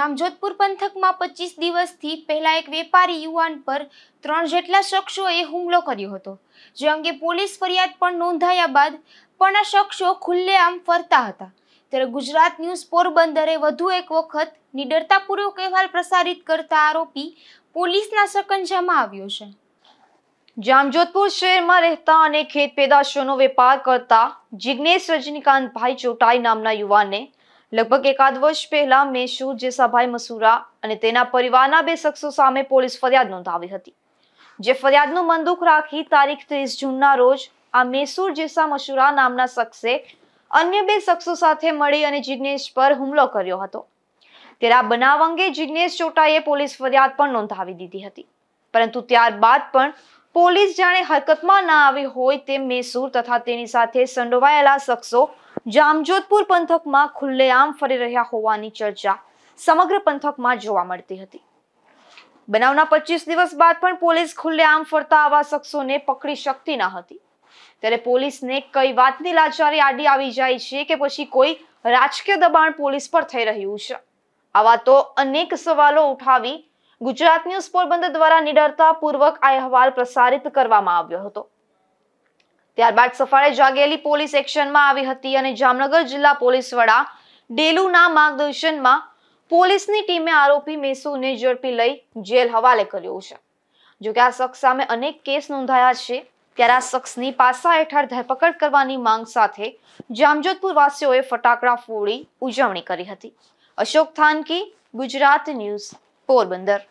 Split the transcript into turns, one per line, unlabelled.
જામજોધપુર પંથકમાં પચીસ દિવસથી પહેલા એક વેપારી યુવાન પર ત્રણ જેટલા શખ્સોએ હુમલો કર્યો હતો જે અંગે પોલીસ ફરિયાદ પણ નોંધાયા બાદ પણ આ શખ્સો ખુલ્લેઆમ ફરતા હતા ત્યારે ગુજરાત ન્યૂઝ પોરબંદરે વધુ એક વખત નિડરતાપૂર્વક અહેવાલ પ્રસારિત કરતા આરોપી પોલીસના સકંજામાં આવ્યો છે
જામજોધપુર શહેરમાં રહેતા અને ખેત પેદાશોનો વેપાર કરતા જિગ્નેશ રજનીકાંતભાઈ ચોટાઈ નામના યુવાને લગભગ એકાદ વર્ષ પહેલા મેશુ જેસાભાઈ મસુરા અને તેના પરિવારના બે શખ્સો સામે પોલીસ ફરિયાદ નોંધાવી હતી જે ફરિયાદનું મંદુક રાખી તારીખ ત્રીસ જૂનના રોજ આ મેસુર જેસા મસુરા નામના શખ્સે અન્ય બે શખ્સો સાથે મળી અને જિજ્ઞેશ પર હુમલો કર્યો હતો ત્યારે આ બનાવ અંગે જિજ્ઞેશ ચોટાએ પોલીસ ફરિયાદ પણ નોંધાવી દીધી હતી પરંતુ ત્યારબાદ પણ પોલીસ જાણે હરકતમાં ના આવી હોય તેમ મેસૂર તથા તેની સાથે સંડોવાયેલા શખ્સો જામજોધપુર પંથકમાં ખુલ્લેઆમ ફરી રહ્યા હોવાની ચર્ચા સમગ્ર પંથકમાં જોવા મળતી હતી બનાવના પચીસ દિવસ બાદ પણ પોલીસ ખુલ્લેઆમ ફરતા આવા શખ્સોને પકડી શકતી ન હતી ત્યારે પોલીસને કઈ વાતની લાચારી આડી આવી જાય છે કે પછી કોઈ રાજકીય દબાણ પોલીસ પર થઈ રહ્યું છે આવા તો અનેક સવાલો ઉઠાવી ગુજરાત ન્યૂઝ પોરબંદર દ્વારા નિડરતાપૂર્વક આ અહેવાલ પ્રસારિત કરવામાં આવ્યો હતો ત્યારબાદ સફાળે જાગેલી પોલીસ એક્શનમાં આવી હતી અને જામનગર જિલ્લા પોલીસ વડા ડેલુના માર્ગદર્શનમાં પોલીસની ટીમે આરોપી મેસુને ઝડપી લઈ જેલ હવાલે કર્યો છે જોકે આ શખ્સ સામે અનેક કેસ નોંધાયા છે ત્યારે આ શખ્સની પાસા હેઠળ ધરપકડ કરવાની માંગ સાથે જામજોધપુર વાસીઓએ ફટાકડા ફોડી ઉજવણી કરી હતી અશોક થાનકી ગુજરાત ન્યૂઝ પોરબંદર